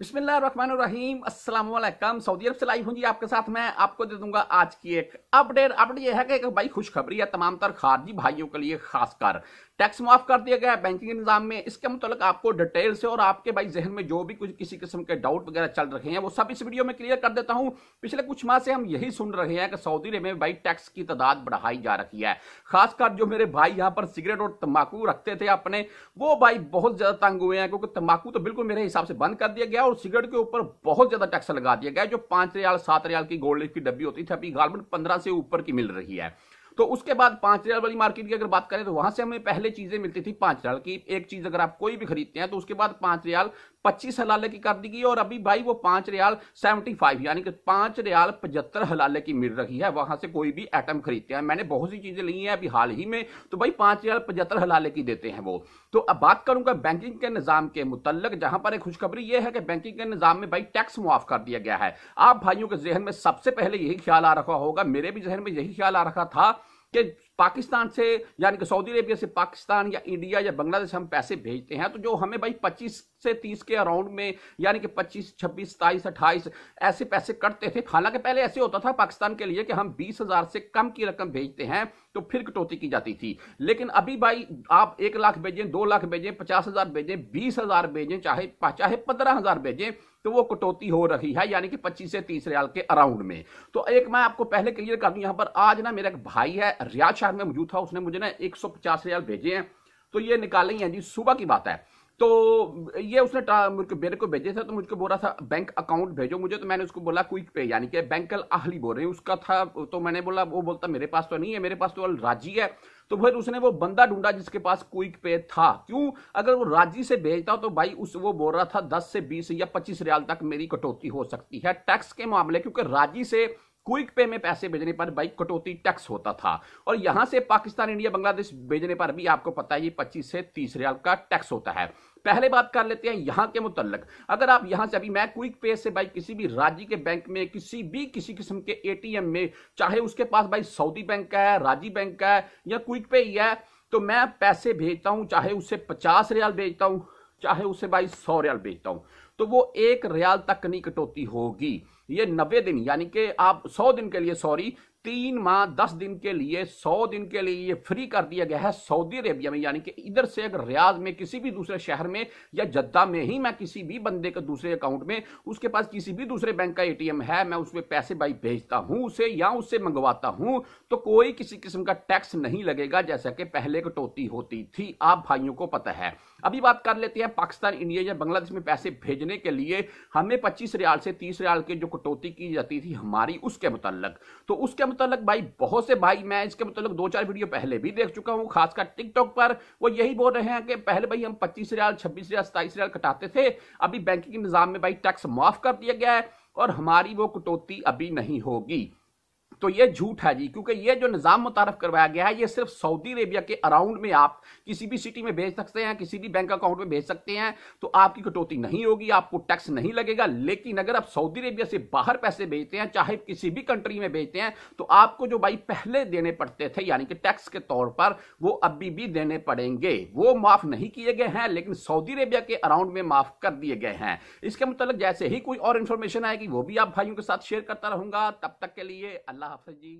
बिस्मिल्लाहिर्रहमानिर्रहीम अस्सलाम वालेकुम सऊदी अरब से लाइव हूँ जी आपके साथ मैं आपको दे दूंगा आज की एक अपडेट अपडेट यह है कि एक भाई खुशखबरी है तमाम तर खारजी भाइयों के लिए खासकर टैक्स माफ कर दिया गया बैंकिंग निज़ाम में इसके मतलब आपको डिटेल से और आपके भाई जहन में जो भी कुछ किसी किस्म के डाउट वगैरह चल रहे हैं वो सब इस वीडियो में क्लियर कर देता हूं पिछले कुछ माह से हम यही सुन रहे हैं कि सऊदी अरब में भाई टैक्स की तादाद बढ़ाई जा रही है खासकर जो मेरे भाई यहाँ पर सिगरेट और तंबाकू रखते थे अपने वो भाई बहुत ज़्यादा तंग हुए हैं क्योंकि तंबाकू तो बिल्कुल मेरे हिसाब से बंद कर दिया गया और सिगरेट के ऊपर बहुत ज़्यादा टैक्स लगा दिया गया जो पांच रियाल सात रियाल की गोल्ड की डब्बी होती थी अभी गार्मेंट पंद्रह से ऊपर की मिल रही है तो उसके बाद पांच रियाल वाली मार्केट की अगर बात करें तो वहां से हमें पहले चीजें मिलती थी पांच रियाल की एक चीज अगर आप कोई भी खरीदते हैं तो उसके बाद पांच रियाल पच्चीस हलाले की कर दी गई और अभी भाई वो पांच रियाल सेवेंटी फाइव यानी कि पांच रियाल पचहत्तर हलाले की मिल रही है वहां से कोई भी आइटम खरीदते हैं मैंने बहुत सी चीजें ली हैं अभी हाल ही में तो भाई पांच रियाल पचहत्तर हलाले की देते हैं वो तो अब बात करूंगा बैंकिंग के निजाम के मुतलक जहां पर एक खुशखबरी यह है कि बैंकिंग के निजाम में भाई टैक्स मुआफ कर दिया गया है आप भाइयों के जहन में सबसे पहले यही ख्याल आ रखा होगा मेरे भी जहन में यही ख्याल आ रखा था Good पाकिस्तान से यानी कि सऊदी अरेबिया से पाकिस्तान या इंडिया या बांग्लादेश हम पैसे भेजते हैं तो जो हमें भाई 25 से 30 के अराउंड में यानी कि 25 26 सताईस अट्ठाईस ऐसे पैसे कटते थे हालांकि पहले ऐसे होता था पाकिस्तान के लिए कि हम बीस हजार से कम की रकम भेजते हैं तो फिर कटौती की जाती थी लेकिन अभी भाई आप एक लाख भेजें दो लाख भेजें पचास हजार भेजें बीस हजार भेजें चाहे चाहे पंद्रह हजार भेजें तो वो कटौती हो रही है यानी कि पच्चीस से तीस रियाल के अराउंड में तो एक मैं आपको पहले क्लियर कर दूं यहां पर आज ना मेरा एक भाई है रियाज साहब में मौजूद था उसने मुझे ना एक सौ पचास रियाल भेजे हैं तो ये निकालेंगे हाँ जी सुबह की बात है तो ये उसने मुझको मेरे को भेजे थे तो मुझको बोल रहा था बैंक अकाउंट भेजो मुझे तो मैंने उसको बोला क्विक पे यानी कि बैंक अल आहली बोल रहे हैं उसका था तो मैंने बोला वो बोलता मेरे पास तो नहीं है मेरे पास तो अल राजी है तो फिर उसने वो बंदा ढूंढा जिसके पास क्विक पे था क्यों अगर वो राजी से भेजता तो भाई उस वो बोल रहा था दस से बीस या पच्चीस रियाल तक मेरी कटौती हो सकती है टैक्स के मामले क्योंकि राजी से क्विक पे में पैसे भेजने पर भाई कटौती टैक्स होता था और यहां से पाकिस्तान इंडिया बांग्लादेश भेजने पर भी आपको पता है ये पच्चीस से तीस रियाल का टैक्स होता है पहले बात कर लेते हैं यहां के मुतलक अगर आप यहां से अभी मैं क्विक पे से भाई किसी भी राज्य के बैंक में किसी भी किसी किस्म के एटीएम में चाहे उसके पास भाई सऊदी बैंक का है राजी बैंक का है या क्विक पे ही है तो मैं पैसे भेजता हूं चाहे उसे पचास रियाल भेजता हूं चाहे उसे भाई सौ रियाल भेजता हूं तो वो एक रियाल तक नहीं कटौती होगी ये नब्बे दिन यानी कि आप सौ दिन के लिए सॉरी तीन माह दस दिन के लिए सौ दिन के लिए ये फ्री कर दिया गया है सऊदी अरेबिया में यानी कि इधर से अगर रियाज में किसी भी दूसरे शहर में या जद्दा में ही मैं किसी भी बंदे के दूसरे अकाउंट में उसके पास किसी भी दूसरे बैंक का एटीएम है मैं उसमें पैसे भाई भेजता हूं उसे या उससे मंगवाता हूं तो कोई किसी किस्म का टैक्स नहीं लगेगा जैसा कि पहले कटौती होती थी आप भाइयों को पता है अभी बात कर लेते हैं पाकिस्तान इंडिया या बांग्लादेश में पैसे भेजने के लिए हमें पच्चीस रियाल से तीस रियाल के जो कटौती की जाती थी हमारी उसके मुतल तो उसके मतलब भाई बहुत से भाई मैं इसके मतलब दो चार वीडियो पहले भी देख चुका हूँ खासकर टिकटॉक पर वो यही बोल रहे हैं कि पहले भाई हम पच्चीस हजार छब्बीस हजार सताईस हजार कटाते थे अभी बैंकिंग निज़ाम में भाई टैक्स माफ कर दिया गया है और हमारी वो कटौती अभी नहीं होगी तो ये झूठ है जी क्योंकि ये जो निज़ाम मुतारफ करवाया गया है ये सिर्फ सऊदी अरेबिया के अराउंड में आप किसी भी सिटी में भेज सकते हैं किसी भी बैंक अकाउंट में भेज सकते हैं तो आपकी कटौती नहीं होगी आपको टैक्स नहीं लगेगा लेकिन अगर आप सऊदी अरेबिया से बाहर पैसे भेजते हैं चाहे किसी भी कंट्री में भेजते हैं तो आपको जो भाई पहले देने पड़ते थे यानी कि टैक्स के तौर पर वो अभी भी देने पड़ेंगे वो माफ़ नहीं किए गए हैं लेकिन सऊदी अरेबिया के अराउंड में माफ़ कर दिए गए हैं इसके मुतल जैसे ही कोई और इंफॉर्मेशन आएगी वो भी आप भाइयों के साथ शेयर करता रहूंगा तब तक के लिए अल्लाह हाफज जी